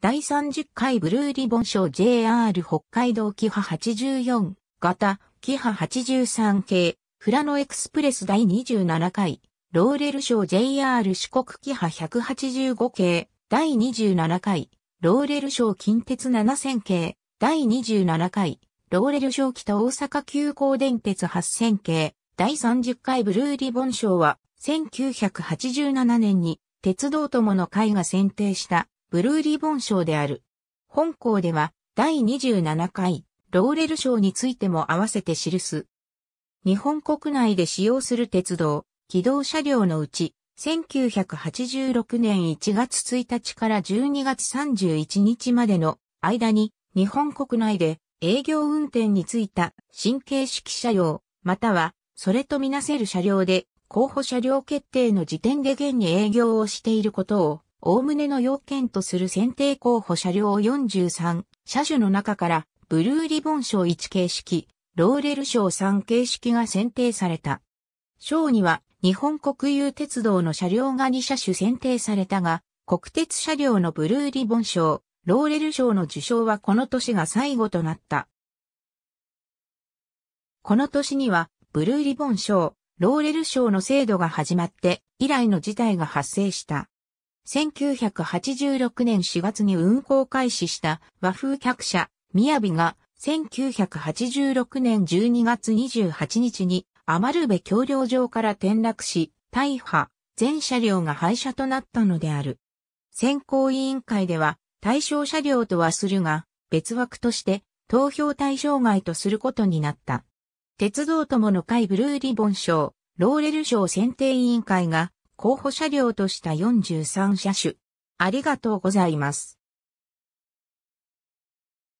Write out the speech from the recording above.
第30回ブルーリボン賞 JR 北海道キハ84型、キハ83系、フラノエクスプレス第27回、ローレル賞 JR 四国キハ185系、第27回、ローレル賞近鉄7000系、第27回、ローレル賞北大阪急行電鉄8000系、第30回ブルーリボン賞は、1987年に鉄道友の会が選定したブルーリボン賞である。本校では第27回ローレル賞についても合わせて記す。日本国内で使用する鉄道、機動車両のうち、1986年1月1日から12月31日までの間に、日本国内で営業運転についた神経式車両、またはそれとみなせる車両で候補車両決定の時点で現に営業をしていることをおおむねの要件とする選定候補車両43車種の中から、ブルーリボン賞1形式、ローレル賞3形式が選定された。賞には、日本国有鉄道の車両が2車種選定されたが、国鉄車両のブルーリボン賞、ローレル賞の受賞はこの年が最後となった。この年には、ブルーリボン賞、ローレル賞の制度が始まって、以来の事態が発生した。1986年4月に運行開始した和風客車、みやびが、1986年12月28日に、余部橋梁上から転落し、大破、全車両が廃車となったのである。選考委員会では、対象車両とはするが、別枠として、投票対象外とすることになった。鉄道友の会ブルーリボン賞、ローレル賞選定委員会が、候補車両とした43車種。ありがとうございます。